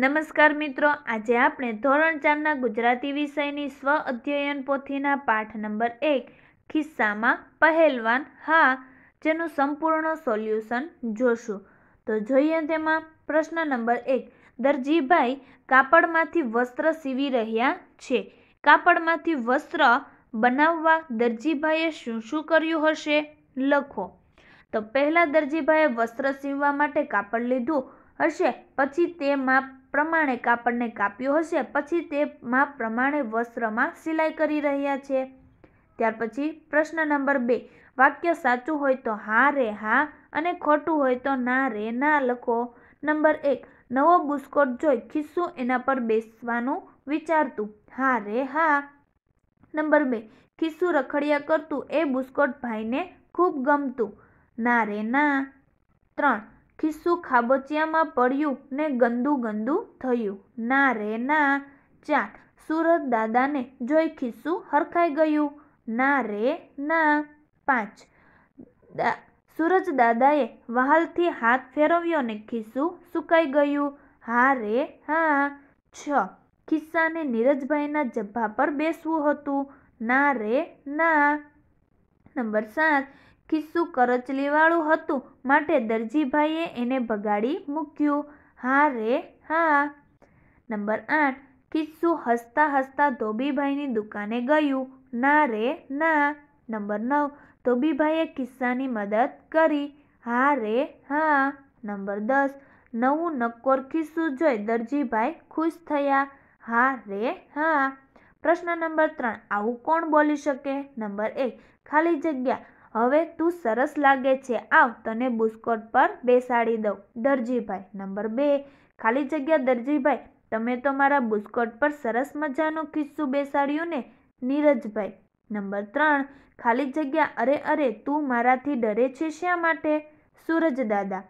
નમસ્કાર મિત્રો આજે આપણે ધોરણ ચારના ગુજરાતી વિષયની સ્વ અધ્યયન પોથીના પાઠ નંબર એક ખિસ્સામાં પહેલવાન હા જેનું સંપૂર્ણ સોલ્યુશન જોશું તો જોઈએ તેમાં પ્રશ્ન નંબર એક દરજીભાઈ કાપડમાંથી વસ્ત્ર સીવી રહ્યા છે કાપડમાંથી વસ્ત્ર બનાવવા દરજીભાઈએ શું શું કર્યું હશે લખો તો પહેલાં દરજીભાઈએ વસ્ત્ર સીવવા માટે કાપડ લીધું હશે પછી તે માપ પ્રમાણે કાપડને કાપ્યું હશે પછી તે માપ પ્રમાણે વસ્ત્રમાં સિલાઈ કરી રહ્યા છે ત્યાર પછી પ્રશ્ન નંબર બે વાક્ય સાચું હોય તો હા રે હા અને ખોટું હોય તો ના રે ના લખો નંબર એક નવો બુસ્કોટ જોઈ ખિસ્સું એના પર બેસવાનું વિચારતું હા રે હા નંબર બે ખિસ્સું રખડિયા કરતું એ બુસ્કોટ ભાઈને ખૂબ ગમતું ના રે ના ત્રણ ખિસ્સું ખાબોચિયામાં પડ્યું ને ગંદુ ગંદુ થયું ના રે ના ચાટ સુરત દાદાને જોઈ ખિસ્સું હરખાઈ ગયું ના રે ના પાંચ સુરજ દાદાએ વહાલથી હાથ ફેરવ્યો ને ખિસ્સું સુકાઈ ગયું હા રે હા છ ખિસ્સાને નીરજભાઈના જભ્ભા પર બેસવું હતું ના રે ના નંબર સાત ખિસ્સું કરચલીવાળું હતું માટે દરજીભાઈએ એને ભગાડી મૂક્યું હા રે હા નંબર આઠ ખિસ્સું હસતા હસતા ધોબીભાઈની દુકાને ગયું ના રે ના નંબર નવ ધોબીભાઈએ ખિસ્સાની મદદ કરી હા રે હા નંબર દસ નવું નક્કોર ખિસ્સું જોઈ દરજીભાઈ ખુશ થયા હા રે હા પ્રશ્ન નંબર ત્રણ આવું કોણ બોલી શકે નંબર એક ખાલી જગ્યા હવે તું સરસ લાગે છે આવ તને બુસ્કોટ પર બેસાડી દઉં દરજીભાઈ નંબર બે ખાલી જગ્યા દરજીભાઈ તમે તો મારા બુસ્કોટ પર સરસ મજાનું ખિસ્સું બેસાડ્યું ને નીરજભાઈ નંબર ત્રણ ખાલી જગ્યા અરે અરે તું મારાથી ડરે છે શા માટે સૂરજ દાદા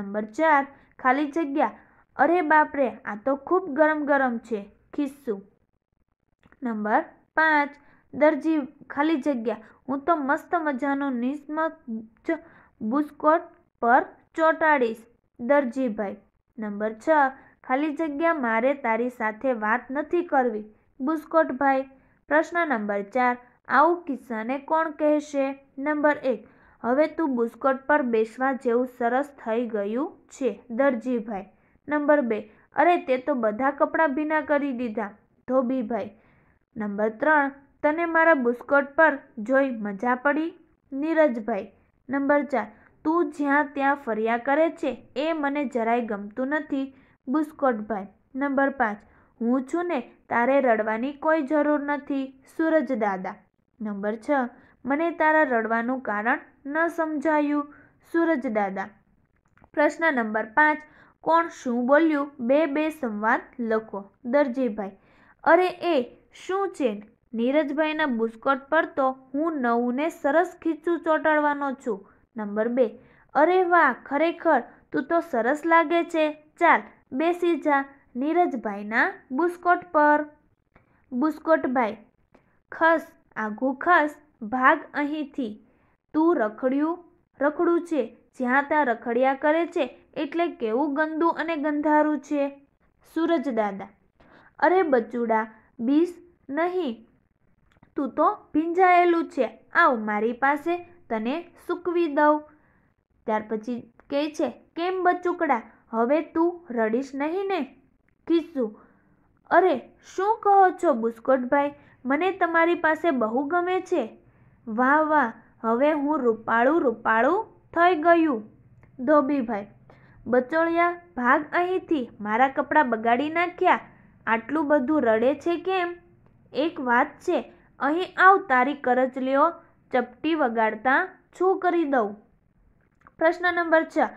નંબર ચાર ખાલી જગ્યા અરે બાપરે આ તો ખૂબ ગરમ ગરમ છે ખિસ્સું નંબર પાંચ દરજી ખાલી જગ્યા હું તો મસ્ત મજાનો નિસ્મજ બુસ્કોટ પર ચોંટાડીશ દરજીભાઈ નંબર છ ખાલી જગ્યા મારે તારી સાથે વાત નથી કરવી બુસ્કોટભાઈ પ્રશ્ન નંબર ચાર આવું કિસ્સાને કોણ કહેશે નંબર એક હવે તું બુસ્કોટ પર બેસવા જેવું સરસ થઈ ગયું છે દરજીભાઈ નંબર બે અરે તે તો બધા કપડાં ભીના કરી દીધા ધોબીભાઈ નંબર ત્રણ તને મારા બુસ્કોટ પર જોઈ મજા પડી નીરજભાઈ નંબર ચાર તું જ્યાં ત્યાં ફર્યા કરે છે એ મને જરાય ગમતું નથી બુસ્કોટભાઈ નંબર પાંચ હું છું ને તારે રડવાની કોઈ જરૂર નથી સૂરજ દાદા નંબર છ મને તારા રડવાનું કારણ ન સમજાયું સૂરજ દાદા પ્રશ્ન નંબર પાંચ કોણ શું બોલ્યું બે બે સંવાદ લખો દરજીભાઈ અરે એ શું છે નીરજભાઈના બુસ્કોટ પર તો હું નવને સરસ ખીચું ચોંટાડવાનો છું નંબર બે અરે વાહ ખરેખર તું તો સરસ લાગે છે ચાલ બેસી જા નીરજભાઈના બુસ્કોટ પર બુસ્કોટભાઈ ખસ આઘું ખસ ભાગ અહીંથી તું રખડ્યું રખડું છે જ્યાં ત્યાં રખડ્યા કરે છે એટલે કેવું ગંદુ અને ગંધારું છે સૂરજ દાદા અરે બચુડા બીસ નહીં તું તો ભીંજાયેલું છે આવ મારી પાસે તને સૂકવી દઉં ત્યાર પછી કહે છે કેમ બચુકડા હવે તું રડીશ નહીં ને ખિસ્સુ અરે શું કહો છો બુસ્કોટભાઈ મને તમારી પાસે બહુ ગમે છે વાહ વાહ હવે હું રૂપાળું રૂપાળું થઈ ગયું ધોબીભાઈ બચોળિયા ભાગ અહીંથી મારા કપડાં બગાડી નાખ્યા આટલું બધું રડે છે કેમ એક વાત છે અહીં આવ તારી કરચલીઓ ચપટી વગાડતા છું કરી દઉં પ્રશ્ન નંબર છ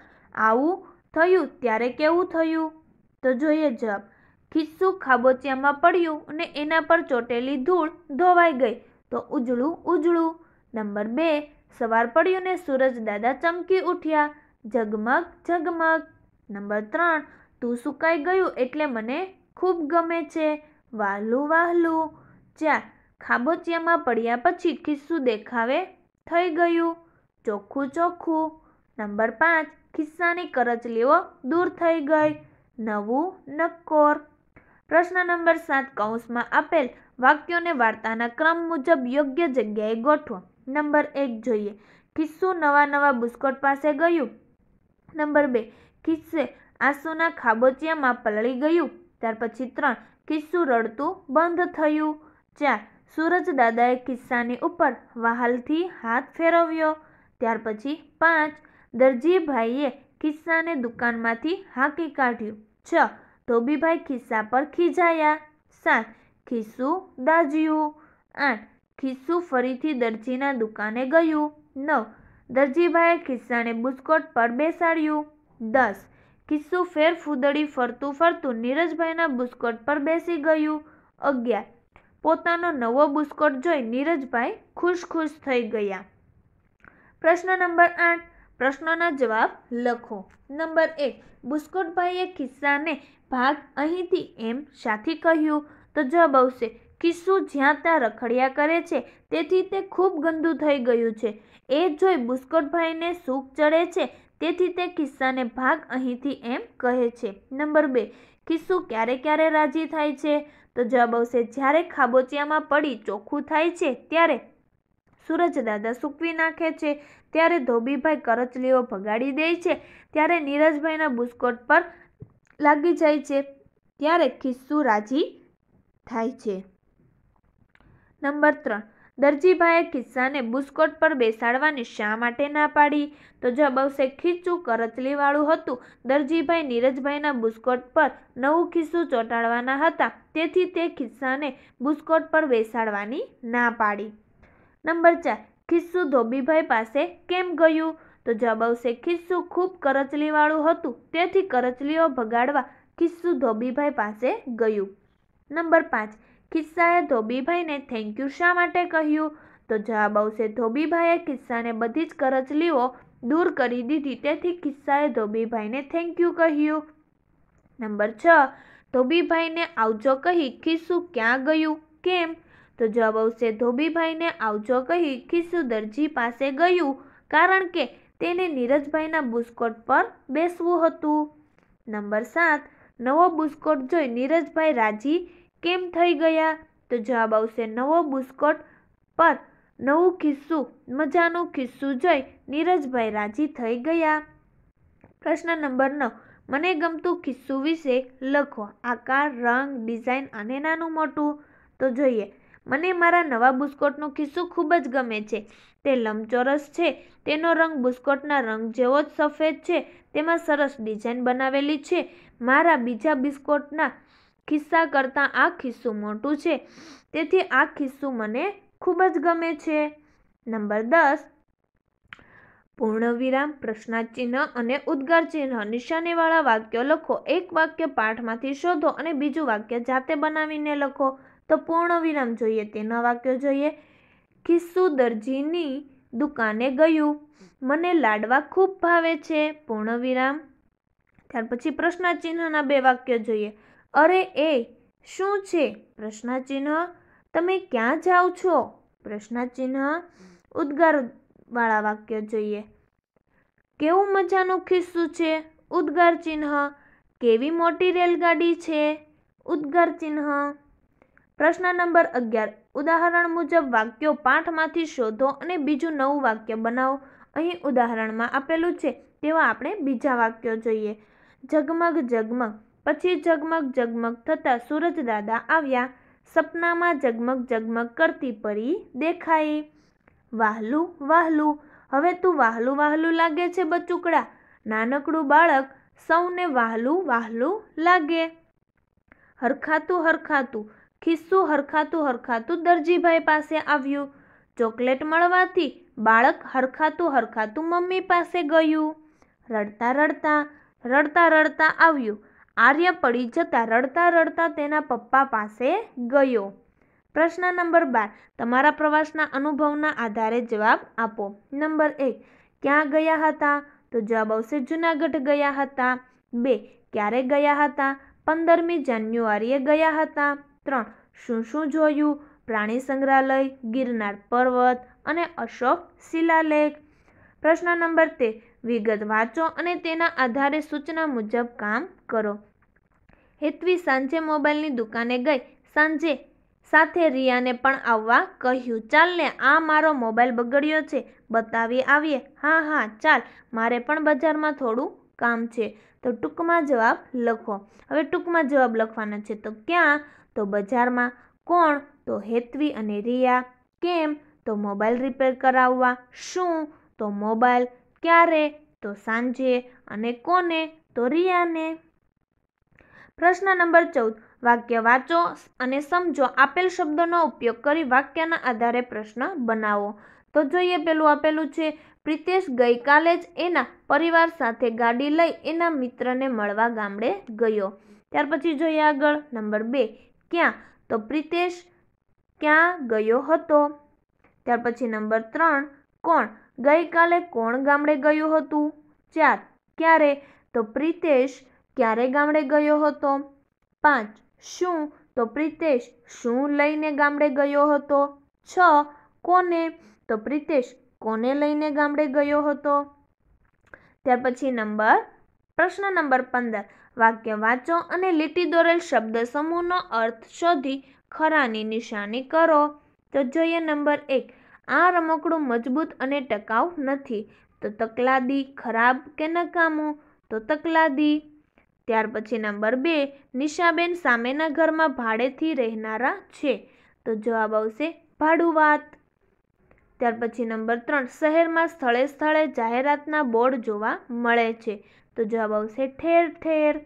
આવું થયું ત્યારે કેવું થયું તો જોઈએ જવાબ ખિસ્સું ખાબોચિયામાં પડ્યું અને એના પર ચોટેલી ધૂળ ધોવાઈ ગઈ તો ઉજળું ઉજળું નંબર બે સવાર પડ્યું ને સૂરજ દાદા ચમકી ઉઠ્યા ઝગમગ ઝગમગ નંબર ત્રણ તું સુકાઈ ગયું એટલે મને ખૂબ ગમે છે વાહલું વાહલું ચાર ખાબોચિયામાં પડ્યા પછી ખિસ્સું દેખાવે થઈ ગયું ચોખ્ખું ચોખ્ખું નંબર પાંચ ખિસ્સાની કરચલીઓ દૂર થઈ ગઈ નવું નક્કોર પ્રશ્ન નંબર સાત કૌંસમાં આપેલ વાક્યોને વાર્તાના ક્રમ મુજબ યોગ્ય જગ્યાએ ગોઠવો નંબર એક જોઈએ ખિસ્સુ નવા નવા બુસ્કોટ પાસે ગયું નંબર બે ખિસ્સે આંસુના ખાબોચિયામાં પલળી ગયું ત્યાર પછી ત્રણ ખિસ્સુ રડતું બંધ થયું ચાર સૂરજદાદાએ કિસ્સાની ઉપર વહાલથી હાથ ફેરવ્યો ત્યાર પછી પાંચ દરજીભાઈએ ખિસ્સાને દુકાનમાંથી હાંકી કાઢ્યું છ ધોબીભાઈ ખિસ્સા પર ખીજાયા સાત ખિસ્સું દાજ્યું આઠ ખિસ્સું ફરીથી દરજીના દુકાને ગયું નવ દરજીભાઈએ ખિસ્સાને બુસ્કોટ પર બેસાડ્યું દસ ખિસ્સું ફેર ફૂદડી ફરતું ફરતું નીરજભાઈના બુસ્કોટ પર બેસી ગયું અગિયાર પોતાનો નવો બુસ્કોટ જોઈ નીરજભાઈ ખુશ ખુશ થઈ ગયા પ્રશ્ન નંબર આઠ પ્રશ્નોના જવાબ લખો નંબર એક બુસ્કોટભાઈએ કિસ્સાને ભાગ અહીંથી એમ સાથી કહ્યું તો જવાબ આવશે કિસ્સું જ્યાં ત્યાં રખડ્યા કરે છે તેથી તે ખૂબ ગંદુ થઈ ગયું છે એ જોઈ બુસ્કોટભાઈને સૂપ ચડે છે તેથી તે કિસ્સાને ભાગ અહીંથી એમ કહે છે નંબર બે કિસ્સું ક્યારે ક્યારે રાજી થાય છે તો જવાબ આવશે જ્યારે ખાબોચિયામાં પડી ચોખ્ખું થાય છે ત્યારે સૂરજદાદા સૂકવી નાખે છે ત્યારે ધોબીભાઈ કરચલીઓ ભગાડી દે છે ત્યારે નીરજભાઈના બુસ્કોટ પર લાગી જાય છે ત્યારે ખિસ્સુ રાજી થાય છે નંબર ત્રણ દરજીભાઈએ ખિસ્સાને બુસ્કોટ પર બેસાડવાની શા માટે ના પાડી તો જવાબ આવશે ખીચું કરચલીવાળું હતું દરજીભાઈ નીરજભાઈના બુસ્કોટ પર નવું ખિસ્સું ચોંટાડવાના હતા તેથી તે ખિસ્સાને બુસ્કોટ પર બેસાડવાની ના પાડી નંબર ચાર ખિસ્સું ધોબીભાઈ પાસે કેમ ગયું તો જવાબ આવશે ખિસ્સું ખૂબ કરચલીવાળું હતું તેથી કરચલીઓ ભગાડવા ખિસ્સું ધોબીભાઈ પાસે ગયું નંબર પાંચ ખિસ્સાએ ધોબીભાઈને થેન્ક યુ શા માટે કહ્યું તો જવાબ આવશે ધોબીભાઈએ ખિસ્સાને બધી જ કરચલીઓ દૂર કરી દીધી તેથી ખિસ્સાએ ધોબીભાઈને થેન્ક યુ કહ્યું નંબર છ ધોબીભાઈને આવજો કહી ખિસ્સુ ક્યાં ગયું કેમ તો જવાબ આવશે ધોબીભાઈને આવજો કહી ખિસ્સુ દરજી પાસે ગયું કારણ કે તેને નીરજભાઈના બુસ્કોટ પર બેસવું હતું નંબર સાત નવો બુસ્કોટ જોઈ નીરજભાઈ રાજી કેમ થઈ ગયા તો જવાબ આવશે નવો બુસ્કોટ પર નવું ખિસ્સું મજાનું ખિસ્સું જોઈ નીરજભાઈ રાજી થઈ ગયા પ્રશ્ન નંબર નવ મને ગમતું ખિસ્સું વિશે લખો આકાર રંગ ડિઝાઇન અને નાનું મોટું તો જોઈએ મને મારા નવા બુસ્કોટનું ખિસ્સું ખૂબ જ ગમે છે તે લંબચોરસ છે તેનો રંગ બુસ્કોટના રંગ જેવો જ સફેદ છે તેમાં સરસ ડિઝાઇન બનાવેલી છે મારા બીજા બિસ્કોટના ખિસ્સા કરતાં આ ખિસ્સું મોટું છે તેથી આ ખિસ્સું મને ખૂબ જ ગમે છે નંબર દસ પૂર્ણવિરામ પ્રશ્નાચિહ્ન અને ઉદ્ગાર ચિહ્ન નિશાનીવાળા વાક્યો લખો એક વાક્ય પાઠમાંથી શોધો અને બીજું વાક્ય જાતે બનાવીને લખો તો પૂર્ણવિરામ જોઈએ તેના વાક્યો જોઈએ ખિસ્સુ દરજીની દુકાને ગયું મને લાડવા ખૂબ ભાવે છે પૂર્ણવિરામ ત્યાર પછી પ્રશ્નાચિહ્નના બે વાક્યો જોઈએ અરે એ શું છે પ્રશ્નચિહ્ન તમે ક્યાં જાઓ છો પ્રશ્નચિહ્ન ઉદ્ગારવાળા વાક્ય જોઈએ કેવું મજાનું ખિસ્સું છે ઉદ્ગાર ચિહ્ન કેવી મોટી રેલગાડી છે ઉદ્ગાર ચિહ્ન પ્રશ્ન નંબર અગિયાર ઉદાહરણ મુજબ વાક્યો પાઠમાંથી શોધો અને બીજું નવું વાક્ય બનાવો અહીં ઉદાહરણમાં આપેલું છે તેવા આપણે બીજા વાક્યો જોઈએ ઝગમગ જગમગ પછી ઝગમગ જગમગ થતા સૂરજદાદા આવ્યા સપનામાં ઝગમગ ઝગમગ કરતી પરી દેખાઈ વાહલું વાહલું હવે તું વાહલું વાહલું લાગે છે બચુકડા નાનકડું બાળક સૌને વાહલું વાહલું લાગે હરખાતું હરખાતું ખિસ્સું હરખાતું હરખાતું દરજીભાઈ પાસે આવ્યું ચોકલેટ મળવાથી બાળક હરખાતું હરખાતું મમ્મી પાસે ગયું રડતા રડતા રડતા રડતા આવ્યું આર્ય પડી જતાં રડતા રડતા તેના પપ્પા પાસે ગયો પ્રશ્ન નંબર બાર તમારા પ્રવાસના અનુભવના આધારે જવાબ આપો નંબર એક ક્યાં ગયા હતા તો જવાબ આવશે જુનાગઢ ગયા હતા બે ક્યારે ગયા હતા પંદરમી જાન્યુઆરીએ ગયા હતા ત્રણ શું શું જોયું પ્રાણી સંગ્રહાલય ગિરનાર પર્વત અને અશોક શિલાલેખ પ્રશ્ન નંબર તે વિગત વાંચો અને તેના આધારે સૂચના મુજબ કામ કરો હેતવી સાંજે મોબાઈલની દુકાને ગઈ સાંજે સાથે રિયાને પણ આવવા કહ્યું ચાલને આ મારો મોબાઈલ બગડ્યો છે બતાવી આવીએ હા હા ચાલ મારે પણ બજારમાં થોડું કામ છે તો ટૂંકમાં જવાબ લખો હવે ટૂંકમાં જવાબ લખવાના છે તો ક્યાં તો બજારમાં કોણ તો હેતવી અને રિયા કેમ તો મોબાઈલ રિપેર કરાવવા શું તો મોબાઈલ ક્યારે તો સાંજે અને કોને તો રિયાને પ્રશ્ન નંબર ચૌદ વાક્ય વાંચો અને સમજો આપેલ શબ્દોનો ઉપયોગ કરી વાક્યના આધારે પ્રશ્ન બનાવો તો જોઈએ પેલું આપેલું છે પ્રિતેશ ગઈકાલે જ એના પરિવાર સાથે ગાડી લઈ એના મિત્રને મળવા ગામડે ગયો ત્યાર પછી જોઈએ આગળ નંબર બે ક્યાં તો પ્રિતેશ ક્યાં ગયો હતો ત્યાર પછી નંબર ત્રણ કોણ ગઈકાલે કોણ ગામડે ગયું હતું ચાર ક્યારે તો પ્રિતેશ ક્યારે ગામડે ગયો હતો પાંચ શું તો પ્રિતેશ શું લઈને ગામડે ગયો હતો છ કોને તો પ્રિતેશ કોને લઈને ગામડે ગયો હતો ત્યાર પછી નંબર પ્રશ્ન નંબર પંદર વાક્ય વાંચો અને લીટી દોરેલ શબ્દ સમૂહનો અર્થ શોધી ખરાની નિશાની કરો તો જોઈએ નંબર એક આ રમકડું મજબૂત અને ટકાઉ નથી તો તકલાદી ખરાબ કે નકામું તો તકલાદી ત્યાર પછી નંબર બે નિશાબેન સામેના ઘરમાં ભાડેથી રહેનારા છે તો જવાબ આવશે ભાડું વાત ત્યાર પછી નંબર ત્રણ શહેરમાં સ્થળે સ્થળે જાહેરાતના બોર્ડ જોવા મળે છે તો જવાબ આવશે ઠેર ઠેર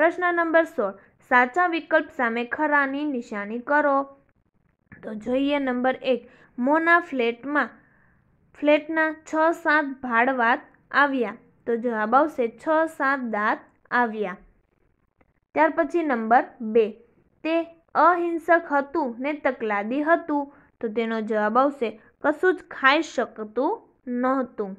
પ્રશ્ન નંબર સોળ સાચા વિકલ્પ સામે ખરાની નિશાની કરો તો જોઈએ નંબર એક મોના ફ્લેટમાં ફ્લેટના છ સાત ભાડવાત આવ્યા તો જવાબ આવશે છ સાત દાંત આવ્યા ત્યાર પછી નંબર બે તે અહિંસક હતું ને તકલાદી હતું તો તેનો જવાબ આવશે કશું જ ખાઈ શકતું નહોતું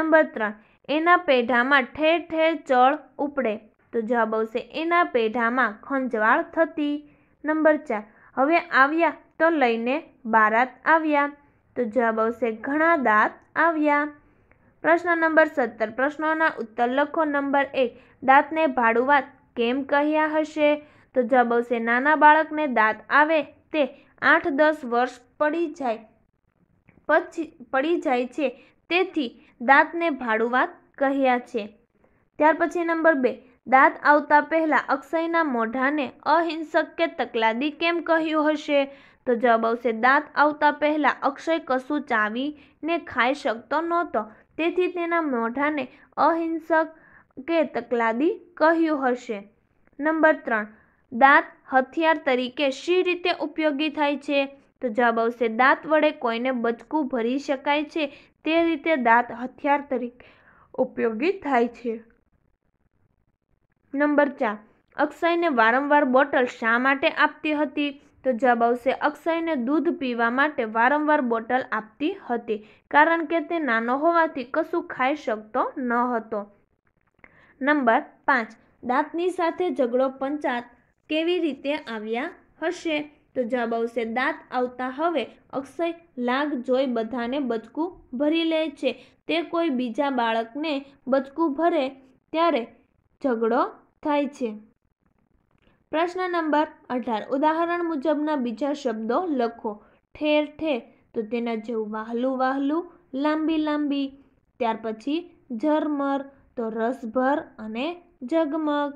નંબર ત્રણ એના પેઢામાં ઠેર ઠેર ચળ ઉપડે તો જવાબ આવશે એના પેઢામાં ખંજવાળ થતી નંબર ચાર હવે આવ્યા તો લઈને બારાત આવ્યા તો જવાબ આવશે ઘણા દાંત આવ્યા પ્રશ્ન નંબર સત્તર પ્રશ્નોના ઉત્તર લખો નંબર એક દાંતને ભાડુવાત કેમ કહ્યા હશે તો જવાબ આવશે નાના બાળકને દાંત આવે તે આઠ દસ વર્ષ પડી જાય પછી પડી જાય છે તેથી દાંતને ભાડુવાત કહ્યા છે ત્યાર પછી નંબર બે દાંત આવતા પહેલાં અક્ષયના મોઢાને અહિંસક કે તકલાદી કેમ કહ્યું હશે તો જવાબ આવશે દાંત આવતા પહેલાં અક્ષય કશું ચાવીને ખાઈ શકતો નહોતો તેથી તેના મોઢાને અહિંસક કે તકલાદી કહ્યું હશે નંબર ત્રણ દાંત હથિયાર તરીકે શી રીતે ઉપયોગી થાય છે તો જવાબ આવશે દાંત વડે કોઈને બચકું ભરી શકાય છે તે રીતે દાંત હથિયાર તરીકે ઉપયોગી થાય છે નંબર ચાર અક્ષયને વારંવાર બોટલ શા માટે આપતી હતી તો જવાબ આવશે અક્ષયને દૂધ પીવા માટે વારંવાર બોટલ આપતી હતી કારણ કે તે નાનો હોવાથી કશું ખાઈ શકતો ન હતો નંબર પાંચ દાંતની સાથે ઝઘડો પંચાત કેવી રીતે આવ્યા હશે તો જવાબ આવશે દાંત આવતા હવે અક્ષય લાગ જોઈ બધાને બચકું ભરી લે છે તે કોઈ બીજા બાળકને બચકું ભરે ત્યારે ઝઘડો થાય છે પ્રશ્ન નંબર અઢાર ઉદાહરણ મુજબના બીજા શબ્દો લખો ઠેર ઠેર તો તેના જેવું વાહલું વાહલું લાંબી લાંબી ત્યાર પછી ઝરમર તો રસભર અને ઝગમગ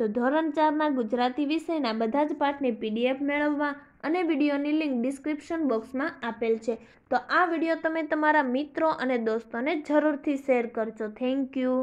તો ધોરણ ચારના ગુજરાતી વિષયના બધા જ પાઠની પીડીએફ મેળવવા અને વિડીયોની લિંક ડિસ્ક્રિપ્શન બોક્સમાં આપેલ છે તો આ વિડીયો તમે તમારા મિત્રો અને દોસ્તોને જરૂરથી શેર કરજો થેન્ક યુ